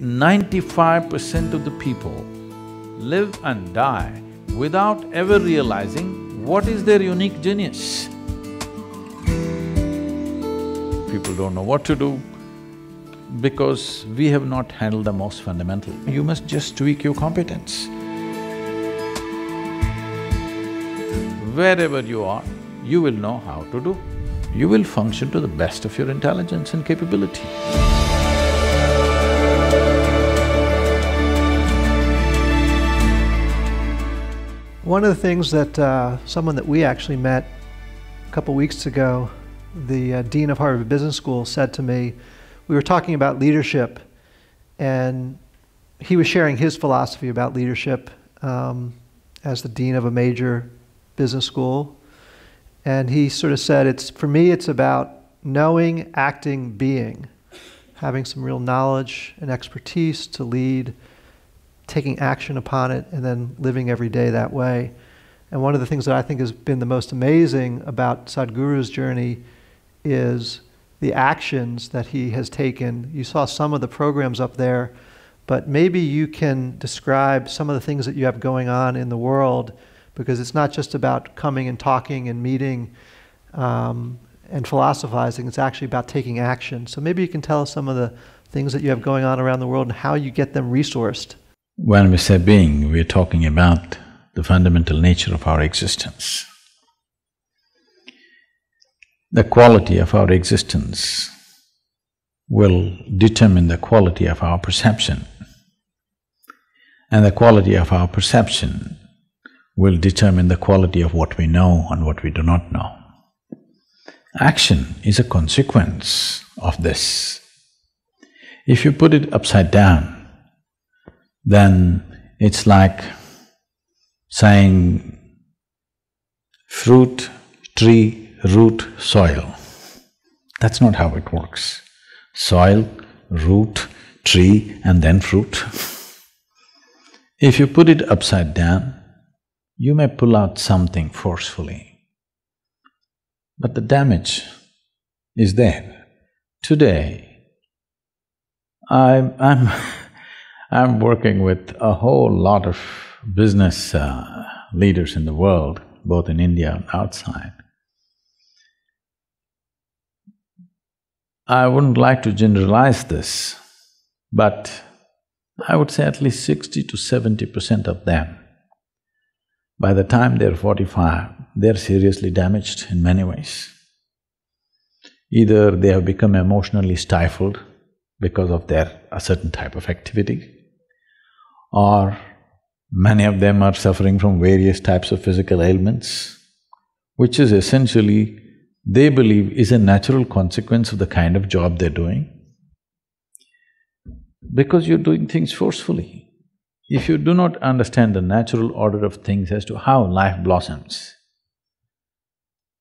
Ninety-five percent of the people live and die without ever realizing what is their unique genius. People don't know what to do because we have not handled the most fundamental. You must just tweak your competence. Wherever you are, you will know how to do. You will function to the best of your intelligence and capability. One of the things that uh, someone that we actually met a couple weeks ago, the uh, dean of Harvard Business School, said to me, we were talking about leadership, and he was sharing his philosophy about leadership um, as the dean of a major business school. And he sort of said, it's, for me, it's about knowing, acting, being, having some real knowledge and expertise to lead taking action upon it and then living every day that way. And one of the things that I think has been the most amazing about Sadhguru's journey is the actions that he has taken. You saw some of the programs up there, but maybe you can describe some of the things that you have going on in the world because it's not just about coming and talking and meeting um, and philosophizing, it's actually about taking action. So maybe you can tell us some of the things that you have going on around the world and how you get them resourced. When we say being, we're talking about the fundamental nature of our existence. The quality of our existence will determine the quality of our perception and the quality of our perception will determine the quality of what we know and what we do not know. Action is a consequence of this. If you put it upside down, then it's like saying fruit, tree, root, soil. That's not how it works. Soil, root, tree and then fruit. if you put it upside down, you may pull out something forcefully, but the damage is there. Today, I, I'm I'm working with a whole lot of business uh, leaders in the world, both in India and outside. I wouldn't like to generalize this, but I would say at least sixty to seventy percent of them, by the time they're forty-five, they're seriously damaged in many ways. Either they have become emotionally stifled because of their… a certain type of activity, or many of them are suffering from various types of physical ailments, which is essentially they believe is a natural consequence of the kind of job they're doing. Because you're doing things forcefully. If you do not understand the natural order of things as to how life blossoms,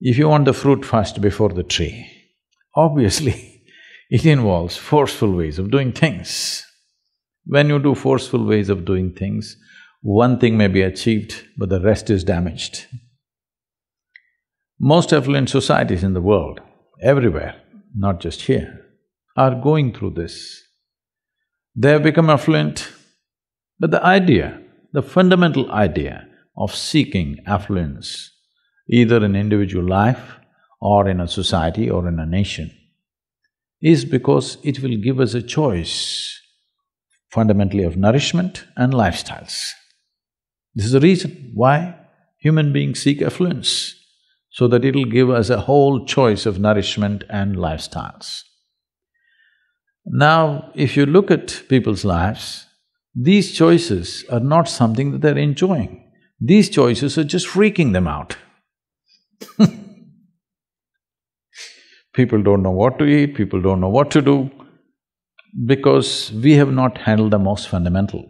if you want the fruit first before the tree, obviously it involves forceful ways of doing things. When you do forceful ways of doing things, one thing may be achieved, but the rest is damaged. Most affluent societies in the world, everywhere, not just here, are going through this. They have become affluent, but the idea, the fundamental idea of seeking affluence, either in individual life or in a society or in a nation, is because it will give us a choice fundamentally of nourishment and lifestyles. This is the reason why human beings seek affluence, so that it'll give us a whole choice of nourishment and lifestyles. Now, if you look at people's lives, these choices are not something that they're enjoying. These choices are just freaking them out. people don't know what to eat, people don't know what to do, because we have not handled the most fundamental.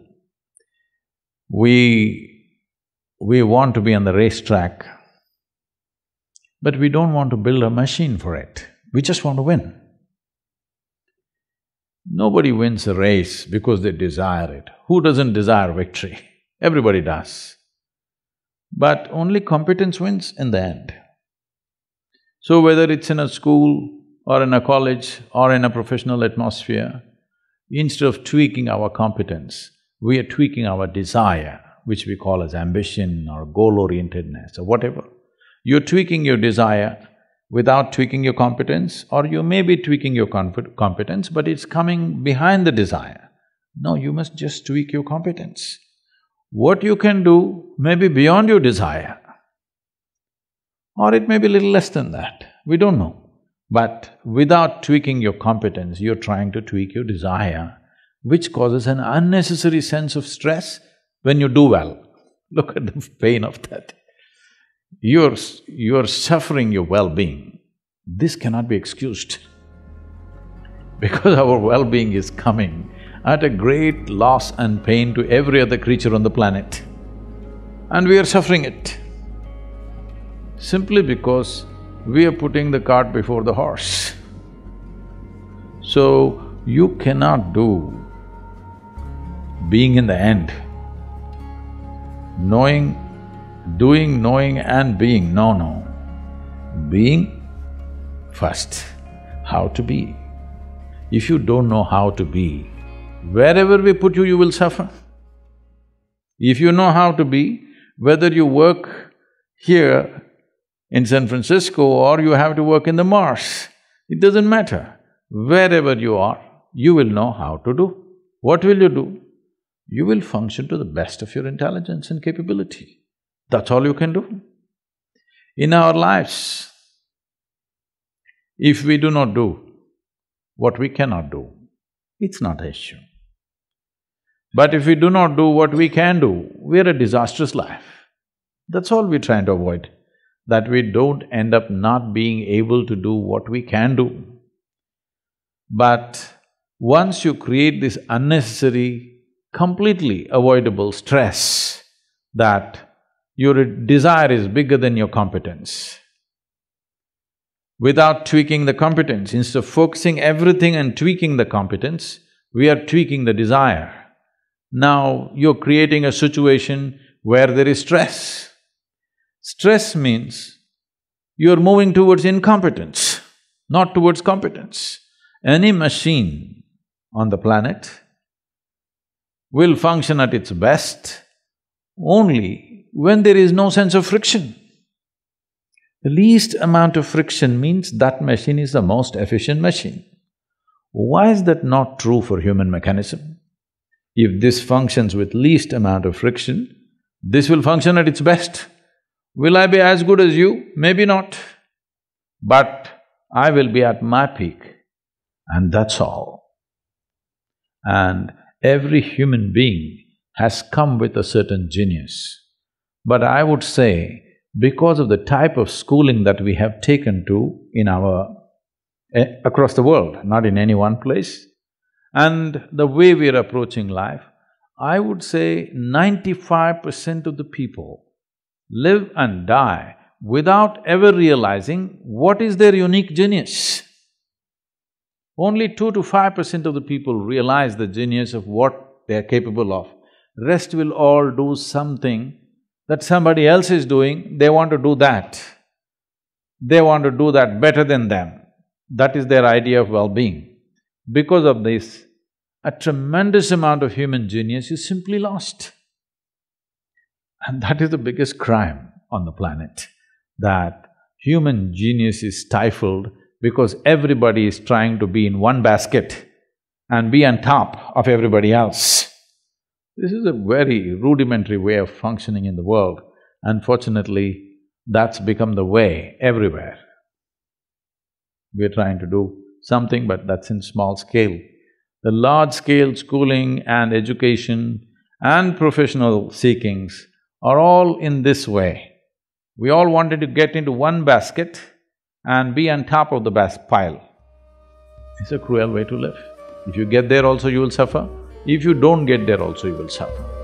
We… we want to be on the racetrack, but we don't want to build a machine for it, we just want to win. Nobody wins a race because they desire it. Who doesn't desire victory? Everybody does. But only competence wins in the end. So whether it's in a school or in a college or in a professional atmosphere, Instead of tweaking our competence, we are tweaking our desire, which we call as ambition or goal-orientedness or whatever. You're tweaking your desire without tweaking your competence or you may be tweaking your competence, but it's coming behind the desire. No, you must just tweak your competence. What you can do may be beyond your desire or it may be little less than that, we don't know. But without tweaking your competence, you're trying to tweak your desire, which causes an unnecessary sense of stress when you do well. Look at the pain of that. You're… you're suffering your well-being. This cannot be excused because our well-being is coming at a great loss and pain to every other creature on the planet. And we are suffering it simply because we are putting the cart before the horse. So, you cannot do being in the end. Knowing, doing, knowing and being, no, no. Being first, how to be. If you don't know how to be, wherever we put you, you will suffer. If you know how to be, whether you work here in San Francisco or you have to work in the Mars. It doesn't matter. Wherever you are, you will know how to do. What will you do? You will function to the best of your intelligence and capability. That's all you can do. In our lives, if we do not do what we cannot do, it's not an issue. But if we do not do what we can do, we're a disastrous life. That's all we're trying to avoid that we don't end up not being able to do what we can do. But once you create this unnecessary, completely avoidable stress that your desire is bigger than your competence, without tweaking the competence, instead of focusing everything and tweaking the competence, we are tweaking the desire. Now you're creating a situation where there is stress. Stress means you're moving towards incompetence, not towards competence. Any machine on the planet will function at its best only when there is no sense of friction. The least amount of friction means that machine is the most efficient machine. Why is that not true for human mechanism? If this functions with least amount of friction, this will function at its best. Will I be as good as you? Maybe not. But I will be at my peak and that's all. And every human being has come with a certain genius. But I would say, because of the type of schooling that we have taken to in our… Eh, across the world, not in any one place, and the way we are approaching life, I would say ninety-five percent of the people live and die without ever realizing what is their unique genius. Only two to five percent of the people realize the genius of what they are capable of. Rest will all do something that somebody else is doing, they want to do that. They want to do that better than them. That is their idea of well-being. Because of this, a tremendous amount of human genius is simply lost. And that is the biggest crime on the planet, that human genius is stifled because everybody is trying to be in one basket and be on top of everybody else. This is a very rudimentary way of functioning in the world. Unfortunately, that's become the way everywhere. We're trying to do something, but that's in small scale. The large-scale schooling and education and professional seekings are all in this way. We all wanted to get into one basket and be on top of the pile. It's a cruel way to live. If you get there also, you will suffer. If you don't get there also, you will suffer.